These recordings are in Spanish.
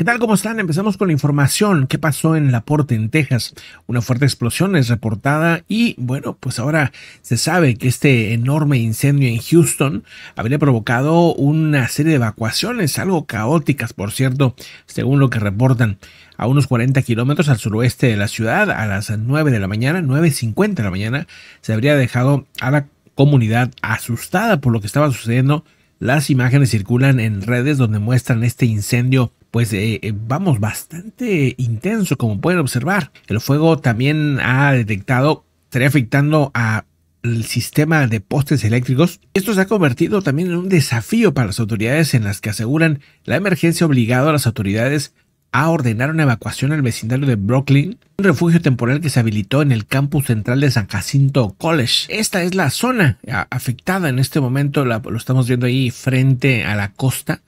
¿Qué tal? ¿Cómo están? Empezamos con la información. ¿Qué pasó en Laporte, en Texas? Una fuerte explosión es reportada y bueno, pues ahora se sabe que este enorme incendio en Houston habría provocado una serie de evacuaciones, algo caóticas, por cierto, según lo que reportan a unos 40 kilómetros al suroeste de la ciudad, a las 9 de la mañana, 9.50 de la mañana, se habría dejado a la comunidad asustada por lo que estaba sucediendo. Las imágenes circulan en redes donde muestran este incendio pues eh, eh, vamos bastante intenso como pueden observar. El fuego también ha detectado, estaría afectando a el sistema de postes eléctricos, esto se ha convertido también en un desafío para las autoridades en las que aseguran la emergencia obligado a las autoridades a ordenar una evacuación al vecindario de Brooklyn, un refugio temporal que se habilitó en el campus central de San Jacinto College. Esta es la zona afectada en este momento, lo estamos viendo ahí frente a la costa,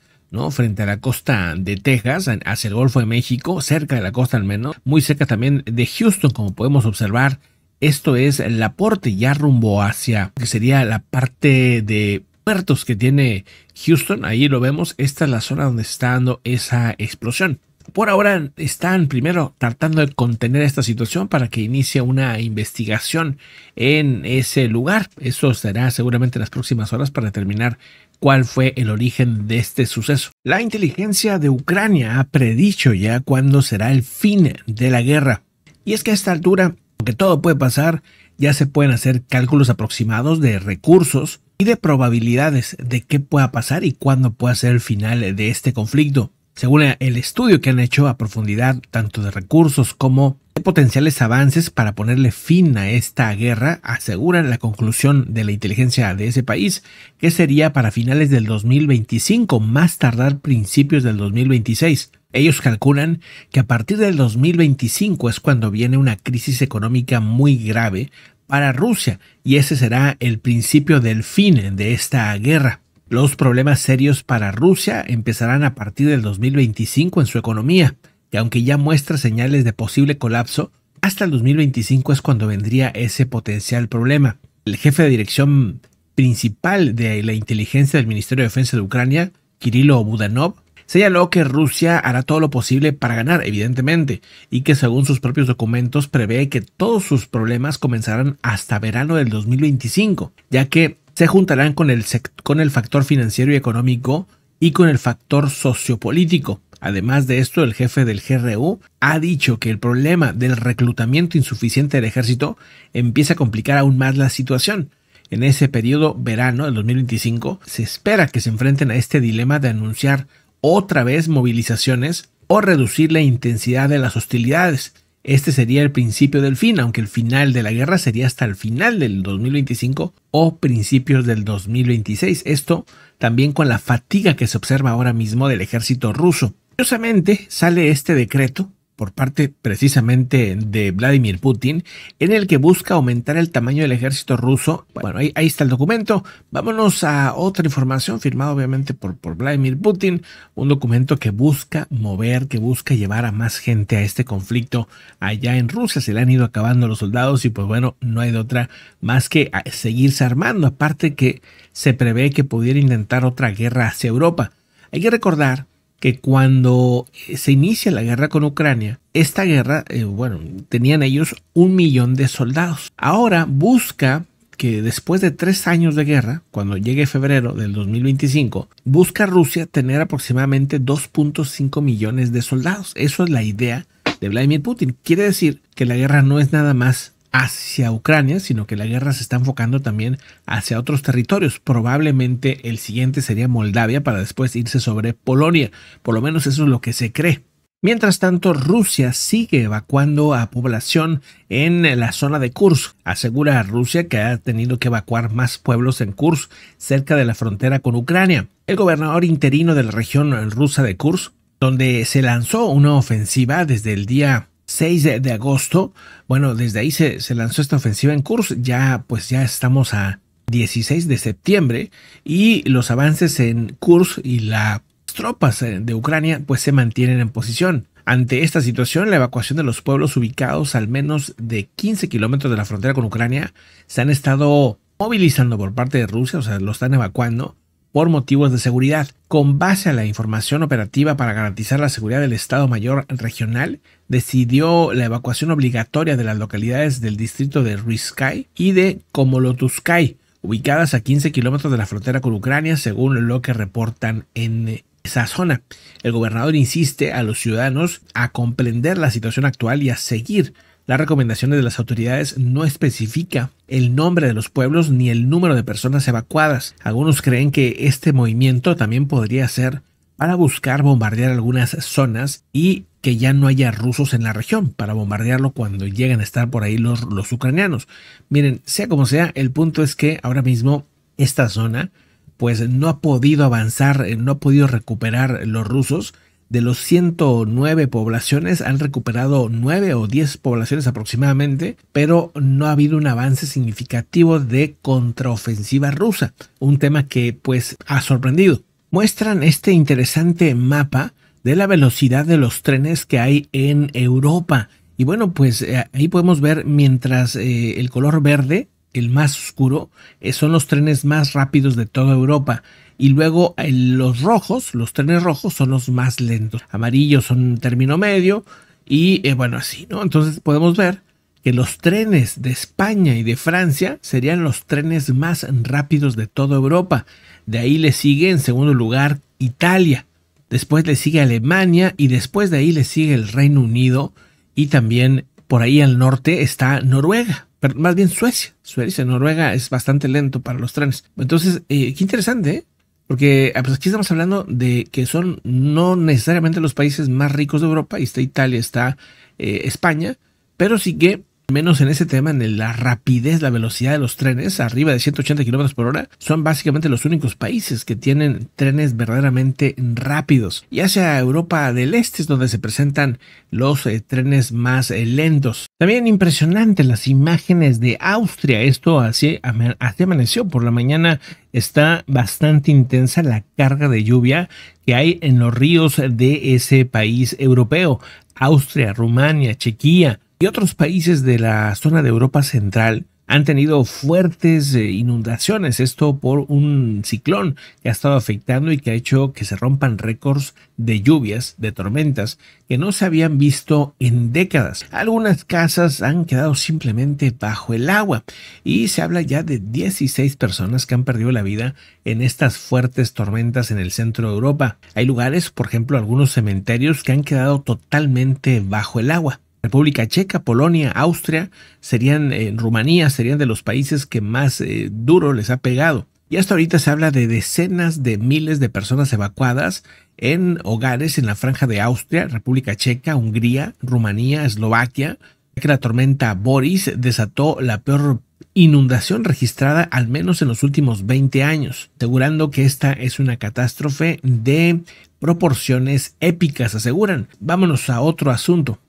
Frente a la costa de Texas, hacia el Golfo de México, cerca de la costa al menos, muy cerca también de Houston, como podemos observar. Esto es el aporte ya rumbo hacia que sería la parte de puertos que tiene Houston. Ahí lo vemos. Esta es la zona donde está dando esa explosión. Por ahora están primero tratando de contener esta situación para que inicie una investigación en ese lugar. Eso será seguramente en las próximas horas para determinar cuál fue el origen de este suceso. La inteligencia de Ucrania ha predicho ya cuándo será el fin de la guerra. Y es que a esta altura, aunque todo puede pasar, ya se pueden hacer cálculos aproximados de recursos y de probabilidades de qué pueda pasar y cuándo pueda ser el final de este conflicto según el estudio que han hecho a profundidad tanto de recursos como de potenciales avances para ponerle fin a esta guerra, aseguran la conclusión de la inteligencia de ese país, que sería para finales del 2025, más tardar principios del 2026. Ellos calculan que a partir del 2025 es cuando viene una crisis económica muy grave para Rusia y ese será el principio del fin de esta guerra. Los problemas serios para Rusia empezarán a partir del 2025 en su economía, y aunque ya muestra señales de posible colapso, hasta el 2025 es cuando vendría ese potencial problema. El jefe de dirección principal de la inteligencia del Ministerio de Defensa de Ucrania, Kirilo Budanov, señaló que Rusia hará todo lo posible para ganar, evidentemente, y que según sus propios documentos prevé que todos sus problemas comenzarán hasta verano del 2025, ya que se juntarán con el, con el factor financiero y económico y con el factor sociopolítico. Además de esto, el jefe del GRU ha dicho que el problema del reclutamiento insuficiente del ejército empieza a complicar aún más la situación. En ese periodo verano del 2025 se espera que se enfrenten a este dilema de anunciar otra vez movilizaciones o reducir la intensidad de las hostilidades, este sería el principio del fin, aunque el final de la guerra sería hasta el final del 2025 o principios del 2026. Esto también con la fatiga que se observa ahora mismo del ejército ruso. Curiosamente sale este decreto por parte precisamente de Vladimir Putin, en el que busca aumentar el tamaño del ejército ruso. Bueno, ahí, está el documento. Vámonos a otra información firmada obviamente por, por Vladimir Putin, un documento que busca mover, que busca llevar a más gente a este conflicto allá en Rusia. Se le han ido acabando los soldados y pues bueno, no hay de otra más que seguirse armando, aparte que se prevé que pudiera intentar otra guerra hacia Europa. Hay que recordar que cuando se inicia la guerra con Ucrania, esta guerra, eh, bueno, tenían ellos un millón de soldados. Ahora busca que después de tres años de guerra, cuando llegue febrero del 2025, busca Rusia tener aproximadamente 2.5 millones de soldados. Eso es la idea de Vladimir Putin. Quiere decir que la guerra no es nada más hacia Ucrania, sino que la guerra se está enfocando también hacia otros territorios. Probablemente el siguiente sería Moldavia para después irse sobre Polonia. Por lo menos eso es lo que se cree. Mientras tanto, Rusia sigue evacuando a población en la zona de Kursk. Asegura Rusia que ha tenido que evacuar más pueblos en Kursk, cerca de la frontera con Ucrania. El gobernador interino de la región rusa de Kursk, donde se lanzó una ofensiva desde el día 6 de, agosto, bueno, desde ahí se, lanzó esta ofensiva en Kurs. ya pues ya estamos a 16 de septiembre y los avances en Kursk y las tropas eh, de Ucrania pues se mantienen en posición. Ante esta situación, la evacuación de los pueblos ubicados al menos de 15 kilómetros de la frontera con Ucrania se han estado movilizando por parte de Rusia, o sea, lo están evacuando por motivos de seguridad, con base a la información operativa para garantizar la seguridad del Estado Mayor Regional, decidió la evacuación obligatoria de las localidades del distrito de Ryskai y de Komolotuskai, ubicadas a 15 kilómetros de la frontera con Ucrania, según lo que reportan en esa zona. El gobernador insiste a los ciudadanos a comprender la situación actual y a seguir las recomendaciones de las autoridades no especifica el nombre de los pueblos ni el número de personas evacuadas. Algunos creen que este movimiento también podría ser para buscar bombardear algunas zonas y que ya no haya rusos en la región para bombardearlo cuando lleguen a estar por ahí los, los ucranianos. Miren, sea como sea, el punto es que ahora mismo esta zona pues no ha podido avanzar, eh, no ha podido recuperar los rusos de los 109 poblaciones han recuperado 9 o 10 poblaciones aproximadamente, pero no ha habido un avance significativo de contraofensiva rusa, un tema que pues ha sorprendido. Muestran este interesante mapa de la velocidad de los trenes que hay en Europa. Y bueno, pues eh, ahí podemos ver mientras eh, el color verde, el más oscuro, eh, son los trenes más rápidos de toda Europa y luego eh, los rojos, los trenes rojos son los más lentos, amarillos son un término medio y eh, bueno, así, ¿no? Entonces podemos ver que los trenes de España y de Francia serían los trenes más rápidos de toda Europa. De ahí le sigue en segundo lugar Italia, después le sigue Alemania y después de ahí le sigue el Reino Unido y también por ahí al norte está Noruega, más bien Suecia. Suecia, Noruega es bastante lento para los trenes. Entonces, eh, qué interesante, ¿eh? Porque ah, pues, aquí estamos hablando de que son no necesariamente los países más ricos de Europa, y está Italia, está eh, España, pero sí que menos en ese tema, en la rapidez, la velocidad de los trenes, arriba de 180 kilómetros por hora, son básicamente los únicos países que tienen trenes verdaderamente rápidos. Y hacia Europa del Este es donde se presentan los eh, trenes más eh, lentos. También impresionante las imágenes de Austria. Esto así, amaneció por la mañana. Está bastante intensa la carga de lluvia que hay en los ríos de ese país europeo. Austria, Rumania, Chequía, y otros países de la zona de Europa Central han tenido fuertes eh, inundaciones, esto por un ciclón que ha estado afectando y que ha hecho que se rompan récords de lluvias, de tormentas, que no se habían visto en décadas. Algunas casas han quedado simplemente bajo el agua y se habla ya de 16 personas que han perdido la vida en estas fuertes tormentas en el centro de Europa. Hay lugares, por ejemplo, algunos cementerios que han quedado totalmente bajo el agua. República Checa, Polonia, Austria, serían, eh, Rumanía serían de los países que más eh, duro les ha pegado. Y hasta ahorita se habla de decenas de miles de personas evacuadas en hogares en la franja de Austria, República Checa, Hungría, Rumanía, Eslovaquia, que la tormenta Boris desató la peor inundación registrada al menos en los últimos 20 años, asegurando que esta es una catástrofe de proporciones épicas, aseguran. Vámonos a otro asunto.